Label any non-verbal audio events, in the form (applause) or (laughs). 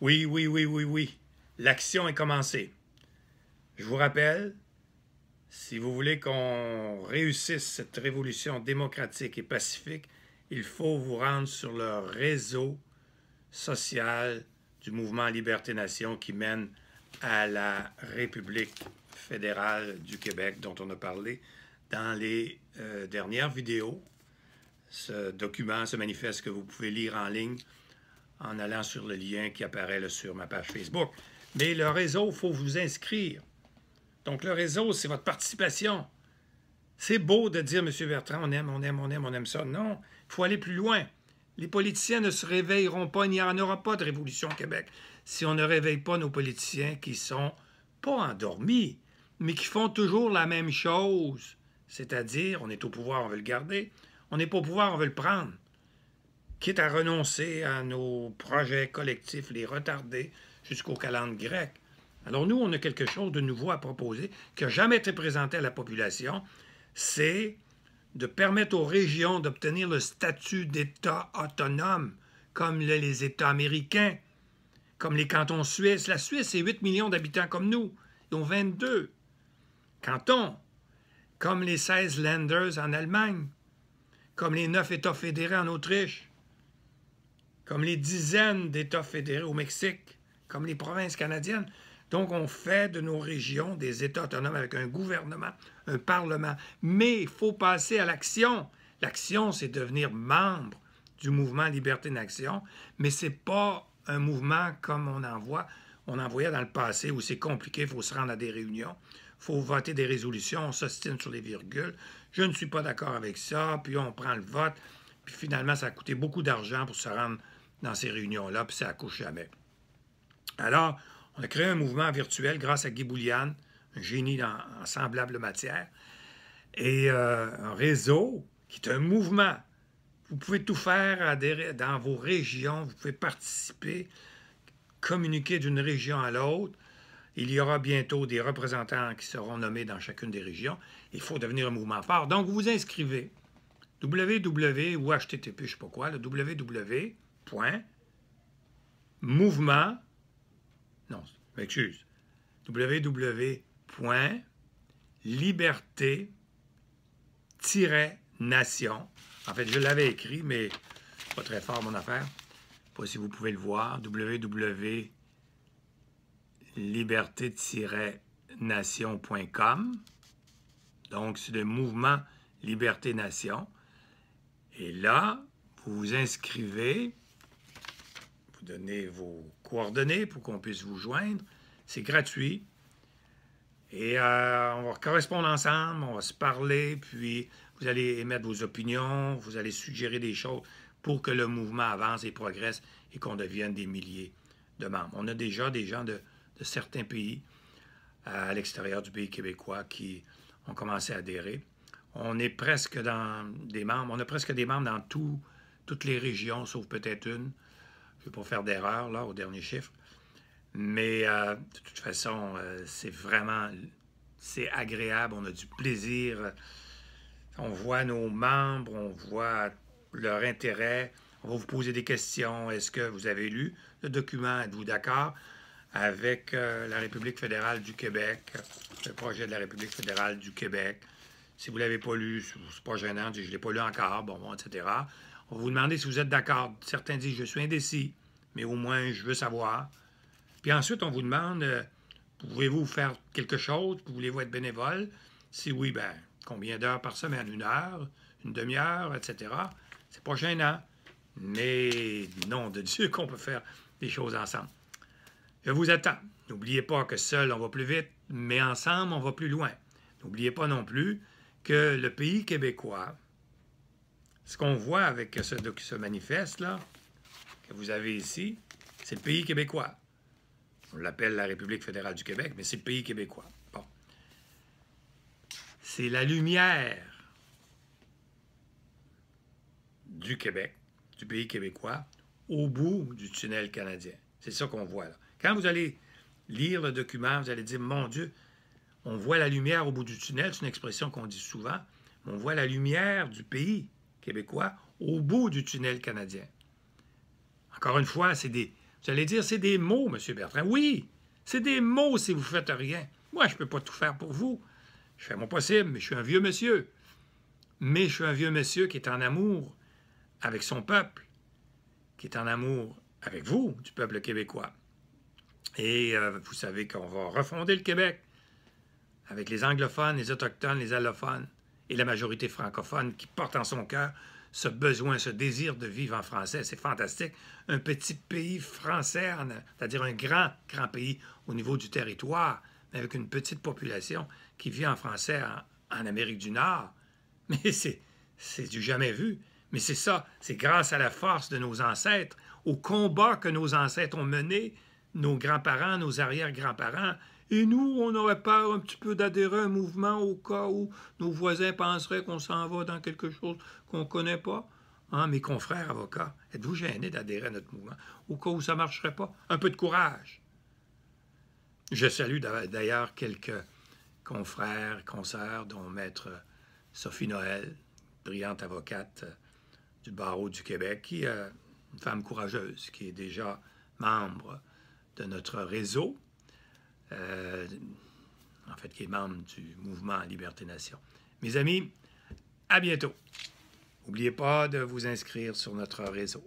Oui, oui, oui, oui, oui. L'action est commencée. Je vous rappelle, si vous voulez qu'on réussisse cette révolution démocratique et pacifique, il faut vous rendre sur le réseau social du mouvement Liberté Nation qui mène à la République fédérale du Québec dont on a parlé dans les euh, dernières vidéos. Ce document, ce manifeste que vous pouvez lire en ligne en allant sur le lien qui apparaît sur ma page Facebook. Mais le réseau, il faut vous inscrire. Donc le réseau, c'est votre participation. C'est beau de dire, M. Bertrand, on aime, on aime, on aime, on aime ça. Non, il faut aller plus loin. Les politiciens ne se réveilleront pas, il n'y en aura pas de révolution au Québec si on ne réveille pas nos politiciens qui sont pas endormis, mais qui font toujours la même chose. C'est-à-dire, on est au pouvoir, on veut le garder. On n'est pas au pouvoir, on veut le prendre quitte à renoncer à nos projets collectifs, les retarder jusqu'au calendrier grec. Alors nous, on a quelque chose de nouveau à proposer qui n'a jamais été présenté à la population, c'est de permettre aux régions d'obtenir le statut d'État autonome, comme les États américains, comme les cantons suisses. La Suisse, c'est 8 millions d'habitants comme nous. Ils ont 22 cantons, comme les 16 lenders en Allemagne, comme les 9 États fédérés en Autriche comme les dizaines d'États fédérés au Mexique, comme les provinces canadiennes. Donc, on fait de nos régions des États autonomes avec un gouvernement, un parlement. Mais il faut passer à l'action. L'action, c'est devenir membre du mouvement Liberté d'Action, mais ce n'est pas un mouvement comme on en voit, on en voyait dans le passé où c'est compliqué, il faut se rendre à des réunions, il faut voter des résolutions, on s'ostine sur les virgules. Je ne suis pas d'accord avec ça, puis on prend le vote, puis finalement, ça a coûté beaucoup d'argent pour se rendre dans ces réunions-là, puis ça accouche jamais. Alors, on a créé un mouvement virtuel grâce à Guy Boulian, un génie en semblable matière, et euh, un réseau qui est un mouvement. Vous pouvez tout faire dans vos régions, vous pouvez participer, communiquer d'une région à l'autre. Il y aura bientôt des représentants qui seront nommés dans chacune des régions. Il faut devenir un mouvement fort. Donc, vous vous inscrivez. www ou http, je ne sais pas quoi, le www point, mouvement, non, m'excuse, www.liberté-nation. En fait, je l'avais écrit, mais pas très fort mon affaire. Pas si vous pouvez le voir. www.liberté-nation.com. Donc, c'est le mouvement Liberté Nation. Et là, vous vous inscrivez donner vos coordonnées pour qu'on puisse vous joindre. C'est gratuit. Et euh, on va correspondre ensemble, on va se parler, puis vous allez émettre vos opinions, vous allez suggérer des choses pour que le mouvement avance et progresse et qu'on devienne des milliers de membres. On a déjà des gens de, certains pays euh, à l'extérieur du pays québécois qui ont commencé à adhérer. On est presque dans des membres, on a presque des membres dans toutes les régions, sauf peut-être une. Je ne vais pas faire d'erreur là au dernier chiffre. Mais euh, de toute façon, euh, c'est vraiment c'est agréable, on a du plaisir. On voit nos membres, on voit leur intérêt. On va vous poser des questions. Est-ce que vous avez lu le document? Êtes-vous d'accord avec euh, la République fédérale du Québec, le projet de la République fédérale du Québec? Si vous ne l'avez pas lu, c'est pas gênant, je ne l'ai pas lu encore, bon, bon, etc. On vous demande si vous êtes d'accord. Certains disent je suis indécis, mais au moins je veux savoir. Puis ensuite, on vous demande euh, pouvez-vous faire quelque chose Voulez-vous être bénévole Si oui, ben combien d'heures par semaine Une heure Une demi-heure Etc. C'est pas gênant. Mais nom de Dieu (laughs) qu'on peut faire des choses ensemble. Je vous attends. N'oubliez pas que seul on va plus vite, mais ensemble on va plus loin. N'oubliez pas non plus que le pays québécois ce qu'on voit avec ce, manifeste-là, que vous avez ici, c'est le pays québécois. On l'appelle la République fédérale du Québec, mais c'est le pays québécois. C'est la lumière du Québec, du pays québécois, au bout du tunnel canadien. C'est ça qu'on voit là. Quand vous allez lire le document, vous allez dire, mon Dieu, on voit la lumière au bout du tunnel, c'est une expression qu'on dit souvent, on voit la lumière du pays québécois au bout du tunnel canadien. Encore une fois, c'est des. Vous allez dire, c'est des mots, M. Bertrand. Oui, c'est des mots si vous ne faites rien. Moi, je ne peux pas tout faire pour vous. Je fais mon possible, mais je suis un vieux monsieur. Mais je suis un vieux monsieur qui est en amour avec son peuple, qui est en amour avec vous, du peuple québécois. Et euh, vous savez qu'on va refonder le Québec avec les anglophones, les autochtones, les allophones et la majorité francophone qui porte en son cœur ce besoin, ce désir de vivre en français. C'est fantastique. Un petit pays français, c'est-à-dire un grand, grand pays au niveau du territoire, mais avec une petite population qui vit en français en, Amérique du Nord. (laughs) Mais c'est, c'est du jamais vu. Mais c'est ça, c'est grâce à la force de nos ancêtres, au combat que nos ancêtres ont mené, nos grands-parents, nos arrière-grands-parents, et nous, on aurait peur un petit peu d'adhérer à un mouvement au cas où nos voisins penseraient qu'on s'en va dans quelque chose qu'on ne connaît pas. Hein, mes confrères avocats, êtes-vous gênés d'adhérer à notre mouvement au cas où ça ne marcherait pas? Un peu de courage. Je salue d'ailleurs quelques confrères, consoeurs, dont maître Sophie Noël, brillante avocate euh, du barreau du Québec, qui est euh, une femme courageuse, qui est déjà membre de notre réseau euh, en fait, qui est membre du mouvement Liberté Nation. Mes amis, à bientôt. N'oubliez pas de vous inscrire sur notre réseau.